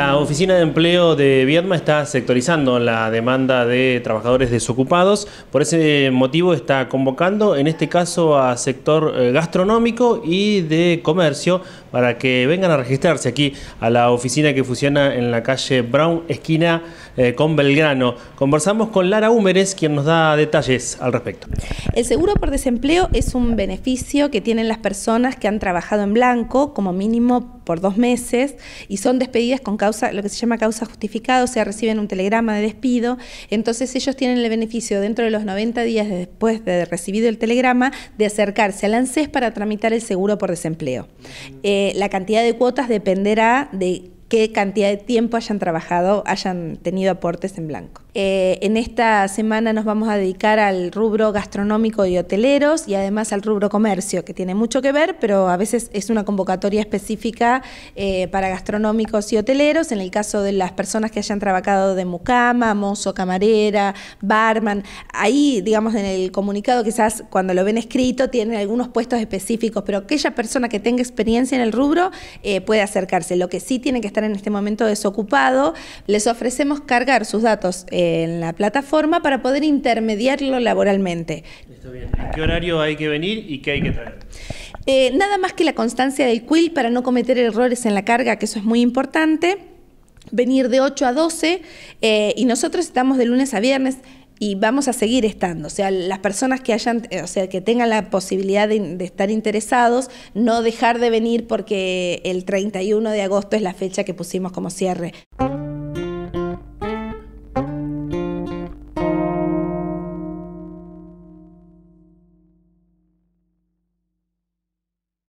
La Oficina de Empleo de Viedma está sectorizando la demanda de trabajadores desocupados. Por ese motivo está convocando, en este caso, a sector eh, gastronómico y de comercio para que vengan a registrarse aquí a la oficina que funciona en la calle Brown, esquina eh, con Belgrano. Conversamos con Lara Húmeres, quien nos da detalles al respecto. El seguro por desempleo es un beneficio que tienen las personas que han trabajado en blanco como mínimo por dos meses y son despedidas con cada lo que se llama causa justificada, o sea, reciben un telegrama de despido, entonces ellos tienen el beneficio dentro de los 90 días después de recibido el telegrama de acercarse al ANSES para tramitar el seguro por desempleo. Eh, la cantidad de cuotas dependerá de qué cantidad de tiempo hayan trabajado, hayan tenido aportes en blanco. Eh, en esta semana nos vamos a dedicar al rubro gastronómico y hoteleros y además al rubro comercio, que tiene mucho que ver, pero a veces es una convocatoria específica eh, para gastronómicos y hoteleros. En el caso de las personas que hayan trabajado de mucama, mozo, camarera, barman, ahí, digamos, en el comunicado quizás cuando lo ven escrito tienen algunos puestos específicos, pero aquella persona que tenga experiencia en el rubro eh, puede acercarse. Lo que sí tiene que estar en este momento desocupado, les ofrecemos cargar sus datos en la plataforma para poder intermediarlo laboralmente. ¿En qué horario hay que venir y qué hay que traer? Eh, nada más que la constancia del CUIL para no cometer errores en la carga, que eso es muy importante venir de 8 a 12 eh, y nosotros estamos de lunes a viernes y vamos a seguir estando. O sea, las personas que hayan, eh, o sea, que tengan la posibilidad de, de, estar interesados, no dejar de venir porque el 31 de agosto es la fecha que pusimos como cierre.